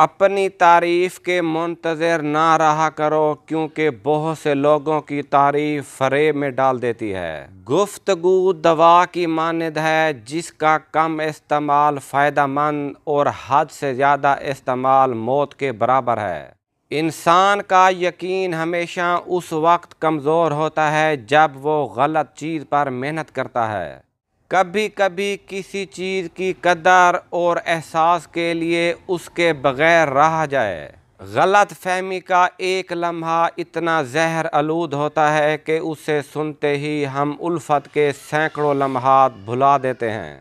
अपनी तारीफ़ के मुंतज़र ना रहा करो क्योंकि बहुत से लोगों की तारीफ़ फरेब में डाल देती है गुफ्तगु दवा की मानद है जिसका कम इस्तेमाल फ़ायदा मंद और हद से ज़्यादा इस्तेमाल मौत के बराबर है इंसान का यकीन हमेशा उस वक्त कमज़ोर होता है जब वो गलत चीज़ पर मेहनत करता है कभी कभी किसी चीज़ की कदर और एहसास के लिए उसके बग़ैर रह जाए गलत फहमी का एक लम्हा इतना जहर आलूद होता है कि उसे सुनते ही हम उल्फत के सैकड़ों लम्हात भुला देते हैं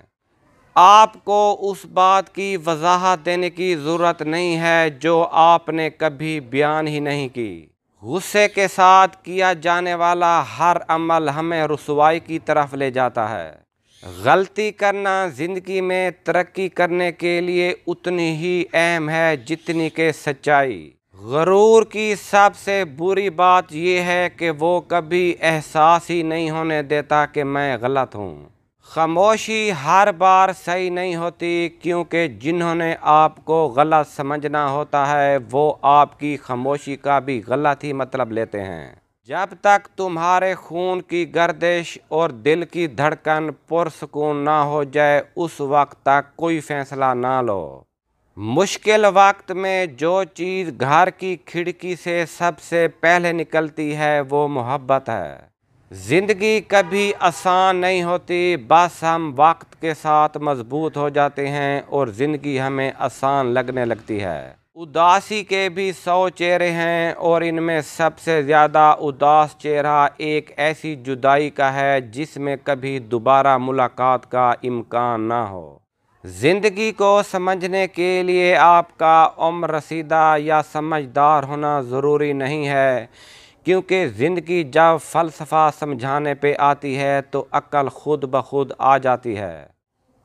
आपको उस बात की वजाहत देने की ज़रूरत नहीं है जो आपने कभी बयान ही नहीं की गुस्से के साथ किया जाने वाला हर अमल हमें रसवाई की तरफ ले जाता है गलती करना ज़िंदगी में तरक्की करने के लिए उतनी ही अहम है जितनी के सच्चाई गरूर की सबसे बुरी बात यह है कि वो कभी एहसास ही नहीं होने देता कि मैं गलत हूँ खामोशी हर बार सही नहीं होती क्योंकि जिन्होंने आपको गलत समझना होता है वो आपकी खामोशी का भी गलत ही मतलब लेते हैं जब तक तुम्हारे खून की गर्दिश और दिल की धड़कन पुरसकून ना हो जाए उस वक्त तक कोई फ़ैसला ना लो मुश्किल वक्त में जो चीज़ घर की खिड़की से सबसे पहले निकलती है वो मोहब्बत है ज़िंदगी कभी आसान नहीं होती बस हम वक्त के साथ मजबूत हो जाते हैं और ज़िंदगी हमें आसान लगने लगती है उदासी के भी सौ चेहरे हैं और इनमें सबसे ज़्यादा उदास चेहरा एक ऐसी जुदाई का है जिसमें कभी दोबारा मुलाकात का इम्कान ना हो ज़िंदगी को समझने के लिए आपका उम्र रसीदा या समझदार होना ज़रूरी नहीं है क्योंकि ज़िंदगी जब फ़लसफ़ा समझाने पे आती है तो अक्ल खुद ब खुद आ जाती है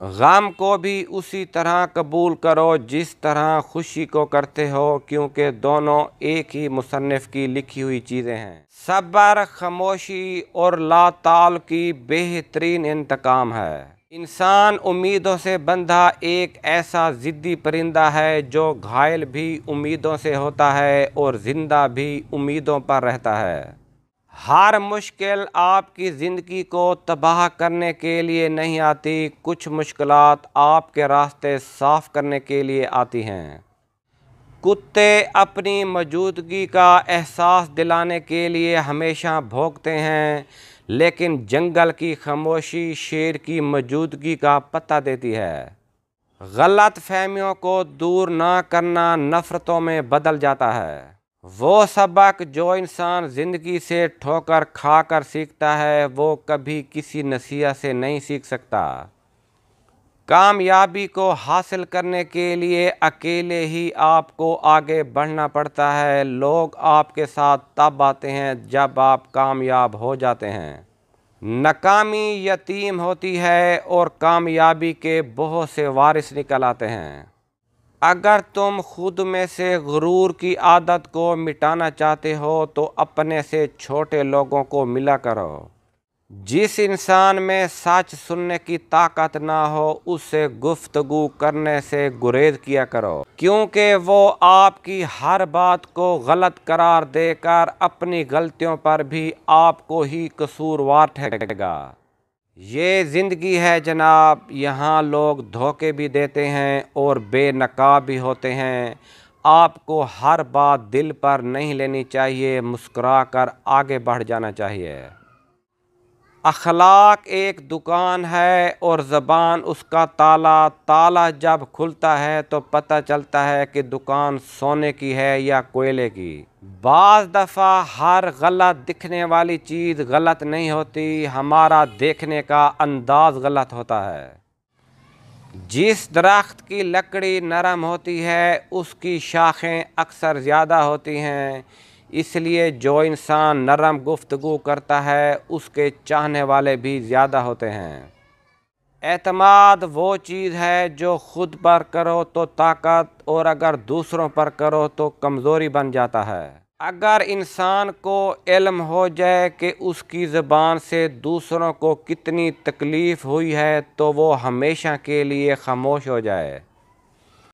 गम को भी उसी तरह कबूल करो जिस तरह खुशी को करते हो क्योंकि दोनों एक ही मुसनफ़ की लिखी हुई चीज़ें हैं सब्र खामोशी और लाताल की बेहतरीन इंतकाम है इंसान उम्मीदों से बंधा एक ऐसा ज़िद्दी परिंदा है जो घायल भी उम्मीदों से होता है और ज़िंदा भी उम्मीदों पर रहता है हर मुश्किल आपकी ज़िंदगी को तबाह करने के लिए नहीं आती कुछ मुश्किल आपके रास्ते साफ करने के लिए आती हैं कुत्ते अपनी मौजूदगी का एहसास दिलाने के लिए हमेशा भोगते हैं लेकिन जंगल की खामोशी शेर की मौजूदगी का पता देती है गलत फहमियों को दूर ना करना नफ़रतों में बदल जाता है वो सबक जो इंसान ज़िंदगी से ठोकर खा कर सीखता है वो कभी किसी नसीहा से नहीं सीख सकता कामयाबी को हासिल करने के लिए अकेले ही आपको आगे बढ़ना पड़ता है लोग आपके साथ तब आते हैं जब आप कामयाब हो जाते हैं नाकामी यतीम होती है और कामयाबी के बहुत से वारिस निकल आते हैं अगर तुम खुद में से गुरूर की आदत को मिटाना चाहते हो तो अपने से छोटे लोगों को मिला करो जिस इंसान में सच सुनने की ताकत ना हो उससे गुफ्तगु करने से गुरेज किया करो क्योंकि वो आपकी हर बात को गलत करार देकर अपनी गलतियों पर भी आपको ही कसूरवार ठहरेगा ये ज़िंदगी है जनाब यहाँ लोग धोखे भी देते हैं और बेनकाब भी होते हैं आपको हर बात दिल पर नहीं लेनी चाहिए मुस्करा कर आगे बढ़ जाना चाहिए अखलाक एक दुकान है और ज़बान उसका ताला ताला जब खुलता है तो पता चलता है कि दुकान सोने की है या कोयले की बाज़ दफ़ा हर गलत दिखने वाली चीज़ गलत नहीं होती हमारा देखने का अंदाज़ गलत होता है जिस दरख्त की लकड़ी नरम होती है उसकी शाखें अक्सर ज़्यादा होती हैं इसलिए जो इंसान नरम गुफ्तगु करता है उसके चाहने वाले भी ज़्यादा होते हैं एतमाद वो चीज़ है जो ख़ुद पर करो तो ताकत और अगर दूसरों पर करो तो कमज़ोरी बन जाता है अगर इंसान को इल्म हो जाए कि उसकी ज़बान से दूसरों को कितनी तकलीफ़ हुई है तो वो हमेशा के लिए खामोश हो जाए